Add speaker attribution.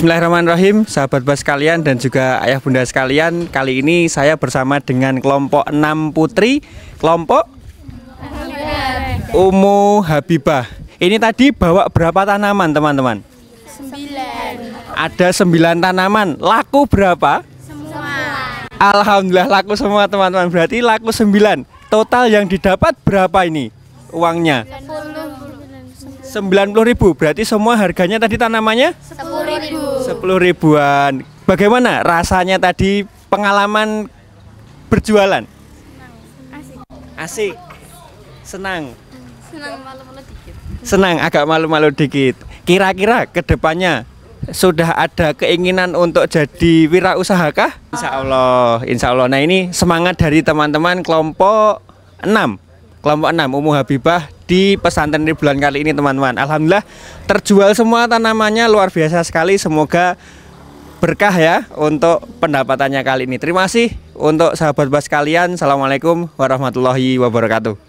Speaker 1: Bismillahirrahmanirrahim, sahabat bas sekalian dan juga ayah bunda sekalian. Kali ini saya bersama dengan kelompok 6 putri, kelompok Umu Habibah. Ini tadi bawa berapa tanaman, teman-teman? 9. Ada 9 tanaman. Laku berapa? Semua. Alhamdulillah laku semua, teman-teman. Berarti laku 9. Total yang didapat berapa ini uangnya? 90 ribu berarti semua harganya tadi tanamannya
Speaker 2: 10 ribu
Speaker 3: 10
Speaker 1: ribuan bagaimana rasanya tadi pengalaman berjualan
Speaker 3: asik senang senang malu-malu
Speaker 1: dikit senang agak malu-malu dikit kira-kira kedepannya sudah ada keinginan untuk jadi wirausaha kah? Insya Allah, insya Allah. Nah ini semangat dari teman-teman kelompok 6 kelompok 6 Umu Habibah di pesantren di bulan kali ini teman-teman Alhamdulillah terjual semua tanamannya luar biasa sekali semoga berkah ya untuk pendapatannya kali ini terima kasih untuk sahabat sahabat kalian Assalamualaikum warahmatullahi wabarakatuh